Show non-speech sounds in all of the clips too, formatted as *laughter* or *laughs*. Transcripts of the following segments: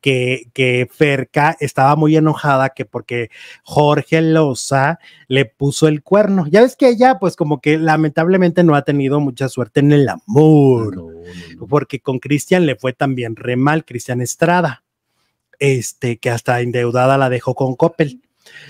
que, que Ferca estaba muy enojada que porque Jorge Loza le puso el cuerno. Ya ves que ella, pues como que lamentablemente no ha tenido mucha suerte en el amor, porque con Cristian le fue también re mal, Cristian Estrada, este, que hasta endeudada la dejó con Coppel.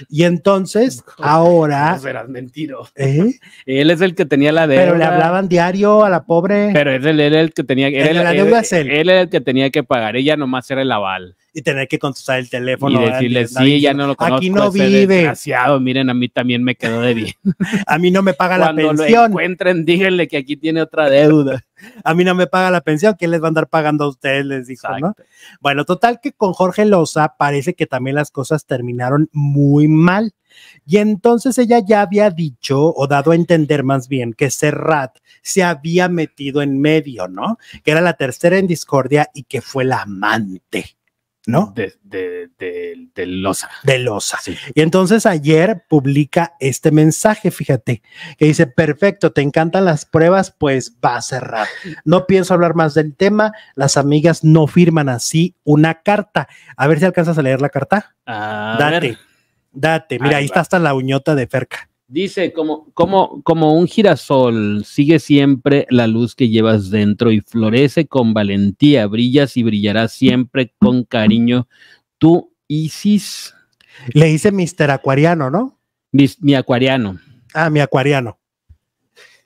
Y entonces, *laughs* ahora. Pues no ¿Eh? *laughs* Él es el que tenía la deuda. Pero le hablaban diario a la pobre. Pero él, era el que tenía. él era el que tenía que pagar. Ella nomás era el aval y tener que contestar el teléfono. Y decirle, sí, ya no lo conozco. Aquí no vive. Desgraciado, miren, a mí también me quedó de bien. *laughs* *laughs* a mí no me paga la pensión. Lo encuentren, díganle que aquí tiene otra deuda. a mí no me paga la pensión, ¿quién les va a andar pagando a ustedes? Les dijo, ¿no? Bueno, total que con Jorge Loza parece que también las cosas terminaron muy mal. Y entonces ella ya había dicho o dado a entender más bien que Serrat se había metido en medio, ¿no? Que era la tercera en discordia y que fue la amante. ¿no? De, de, de, De losa. Sí. Y entonces ayer publica este mensaje, fíjate, que dice, perfecto, te encantan las pruebas, pues va a cerrar. No pienso hablar más del tema, las amigas no firman así una carta. A ver si alcanzas a leer la carta. date, date, mira, ahí está hasta la uñota de Ferca. Dice, como, como, como un girasol, sigue siempre la luz que llevas dentro y florece con valentía, brillas y brillarás siempre con cariño. Tú, Isis. Le dice Mr. Acuariano, ¿no? Mi, acuariano. Ah, mi acuariano.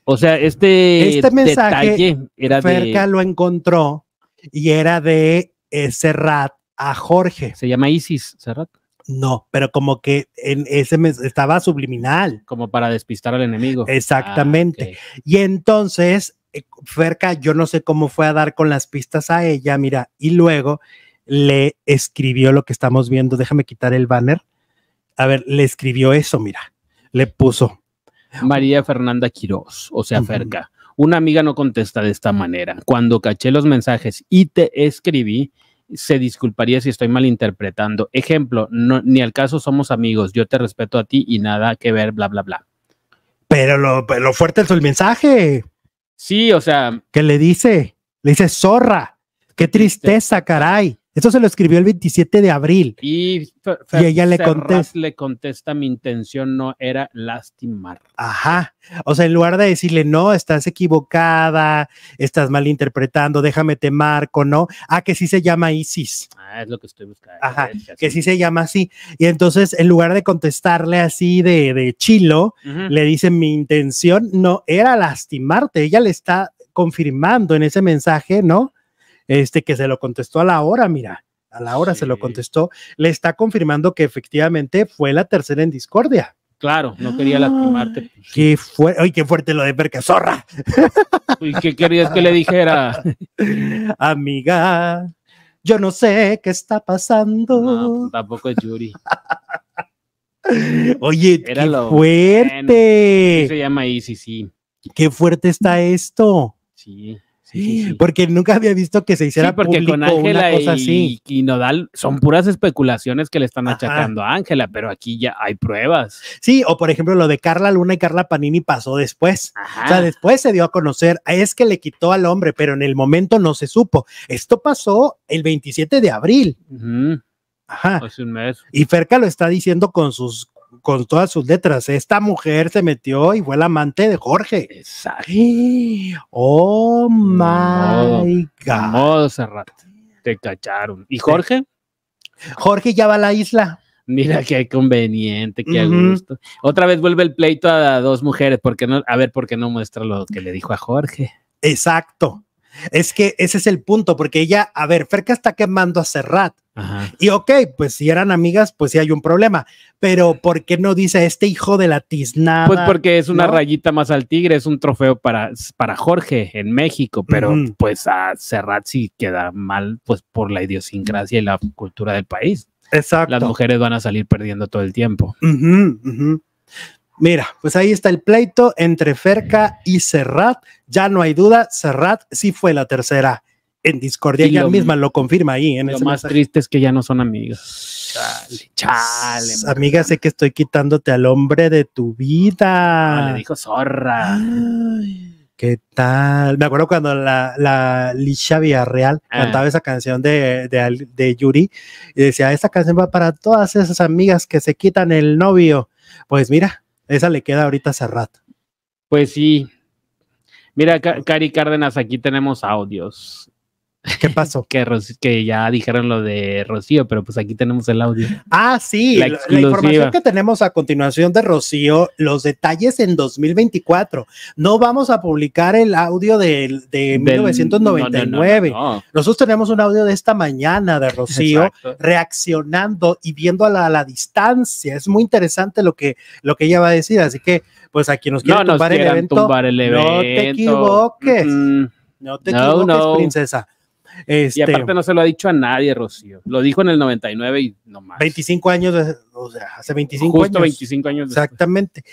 O sea, este, este mensaje detalle era lo encontró y era de eh, Serrat a Jorge. Se llama Isis, Serrat. No, pero como que en ese mes estaba subliminal. Como para despistar al enemigo. Exactamente. Ah, y entonces, eh, Ferca, yo no sé cómo fue a dar con las pistas a ella, mira, y luego le escribió lo que estamos viendo. Déjame quitar el banner. A ver, le escribió eso, mira. Le puso. María Fernanda Quiroz, o sea, Ferca. Una amiga no contesta de esta manera. Cuando caché los mensajes y te escribí, se disculparía si estoy malinterpretando. Ejemplo, no, ni al caso somos amigos, yo te respeto a ti y nada que ver, bla, bla, bla. Pero lo, lo fuerte es el mensaje. Sí, o sea. ¿Qué le dice? Le dice zorra. Qué tristeza, caray. Eso se lo escribió el 27 de abril. Y, ella le contesta. le contesta, mi intención no era lastimar. Ajá. O sea, en lugar de decirle, no, estás equivocada, estás malinterpretando, déjame te marco, ¿no? Ah, que sí se llama Isis. Ah, es lo que estoy buscando. Ajá, que sí se llama así. Y entonces, en lugar de contestarle así de, chilo, le dice, mi intención no era lastimarte. Ella le está confirmando en ese mensaje, ¿no? este que se lo contestó a la hora, mira, a la hora se lo contestó, le está confirmando que efectivamente fue la tercera en discordia. Claro, no quería lastimarte. Pues, qué, fue, ay, qué fuerte lo de que Zorra. ¿Y qué querías que le dijera? *laughs* Amiga, yo no sé qué está pasando. Pues, tampoco es Yuri. Oye, qué fuerte. se llama Easy, sí. Qué fuerte está esto. Sí porque nunca había visto que se hiciera porque con Ángela una cosa y, así. Y Nodal son puras especulaciones que le están achacando a Ángela, pero aquí ya hay pruebas. Sí, o por ejemplo lo de Carla Luna y Carla Panini pasó después. O sea, después se dio a conocer, es que le quitó al hombre, pero en el momento no se supo. Esto pasó el 27 de abril. Ajá. Hace un mes. Y Ferca lo está diciendo con sus con todas sus letras. Esta mujer se metió y fue la amante de Jorge. Exacto. Oh my God. Modo Te cacharon. ¿Y Jorge? Jorge ya va a la isla. Mira qué conveniente, qué gusto. Otra vez vuelve el pleito a, dos mujeres, porque no, a ver, por qué no muestra lo que le dijo a Jorge. Exacto. Es que ese es el punto, porque ella, a ver, Ferca está quemando a Serrat. Y ok, pues si eran amigas, pues sí hay un problema. Pero ¿por qué no dice este hijo de la tiznada? Pues porque es una rayita más al tigre, es un trofeo para, para Jorge en México, pero pues a Serrat sí queda mal, pues por la idiosincrasia y la cultura del país. Exacto. Las mujeres van a salir perdiendo todo el tiempo. Mira, pues ahí está el pleito entre Ferca y Serrat. Ya no hay duda, Serrat sí fue la tercera en discordia. Y ella misma lo confirma ahí. En lo más triste es que ya no son amigas. Chale, chale. Amiga, sé que estoy quitándote al hombre de tu vida. Ah, le dijo zorra. ¿Qué tal? Me acuerdo cuando la, la Lisha Villarreal ah. cantaba esa canción de, de, Yuri y decía, esta canción va para todas esas amigas que se quitan el novio. Pues mira, esa le queda ahorita a Pues sí. Mira, Cari Cárdenas, aquí tenemos audios. ¿Qué pasó? *laughs* que, ya dijeron lo de Rocío, pero pues aquí tenemos el audio. Ah, sí, la, información que tenemos a continuación de Rocío, los detalles en 2024. No vamos a publicar el audio de, 1999. Nosotros tenemos un audio de esta mañana de Rocío reaccionando y viendo a la, distancia. Es muy interesante lo que, lo que ella va a decir, así que pues a quien nos quiera tumbar, el evento, no te equivoques. no te equivoques, princesa y este, aparte no se lo ha dicho a nadie, Rocío. Lo dijo en el 99 y nomás. 25 años, o sea, hace 25 Justo 25 años. Exactamente.